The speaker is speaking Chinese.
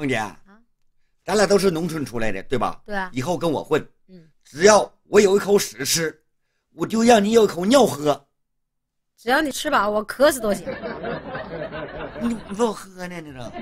凤姐啊，咱俩都是农村出来的，对吧？对啊，以后跟我混，嗯，只要我有一口屎吃，我就让你有一口尿喝。只要你吃饱，我渴死都行。你你怎么喝呢？你这。